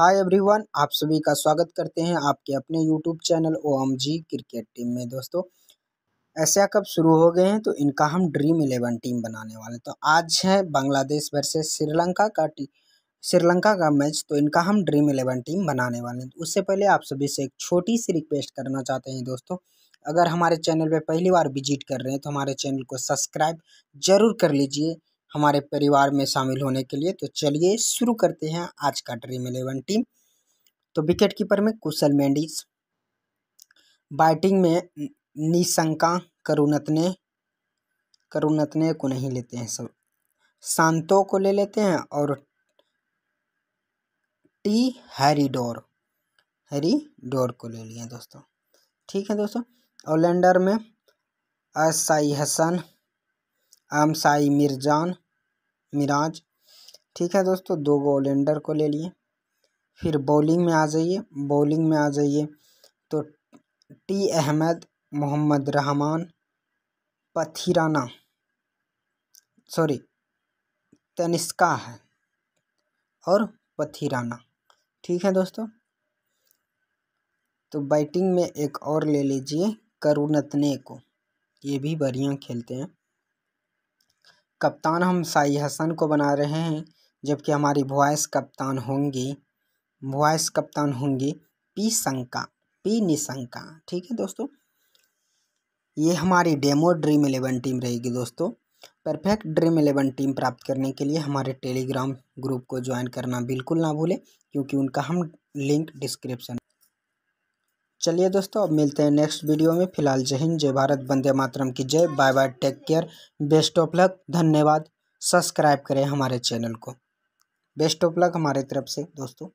hi everyone आप सभी का स्वागत करते हैं आपके अपने YouTube channel M G cricket team में दोस्तों एशिया कप शुरू हो गए हैं तो इनका हम ड्रीम इलेवन टीम बनाने वाले हैं तो आज है बांग्लादेश वर्सेस श्रीलंका का टी श्रीलंका का मैच तो इनका हम ड्रीम इलेवन टीम बनाने वाले हैं तो उससे पहले आप सभी से एक छोटी सी रिक्वेस्ट करना चाहते हैं दोस्तों अगर हमारे चैनल पर पहली बार विजिट कर रहे हैं तो हमारे चैनल को सब्सक्राइब जरूर कर लीजिए हमारे परिवार में शामिल होने के लिए तो चलिए शुरू करते हैं आज का ड्रीम इलेवन टीम तो विकेट कीपर में कुशल मेंडिस बैटिंग में निशंका करुणतने करुणतने को नहीं लेते हैं सब शांतो को ले लेते हैं और टी हैरीडोर हैरीडोर को ले लिए दोस्तों ठीक है दोस्तों ऑलराउंडर में असाई हसन आमसाई मिर्जान मिराज ठीक है दोस्तों दो गोलेंडर को ले लिए फिर बॉलिंग में आ जाइए बॉलिंग में आ जाइए तो टी अहमद मोहम्मद रहमान पथिराना सॉरी तनिस्का है और पथिराना ठीक है दोस्तों तो बैटिंग में एक और ले लीजिए करुणतने को ये भी बढ़िया खेलते हैं कप्तान हम साई हसन को बना रहे हैं जबकि हमारी वॉइस कप्तान होंगी वॉइस कप्तान होंगी पी शंका पी निशंका ठीक है दोस्तों ये हमारी डेमो ड्रीम इलेवन टीम रहेगी दोस्तों परफेक्ट ड्रीम इलेवन टीम प्राप्त करने के लिए हमारे टेलीग्राम ग्रुप को ज्वाइन करना बिल्कुल ना भूलें क्योंकि उनका हम लिंक डिस्क्रिप्शन चलिए दोस्तों अब मिलते हैं नेक्स्ट वीडियो में फिलहाल जय हिंद जय भारत वंदे मातरम की जय bye bye take care best of luck धन्यवाद सब्सक्राइब करें हमारे चैनल को बेस्ट ऑफ लक हमारे तरफ से दोस्तों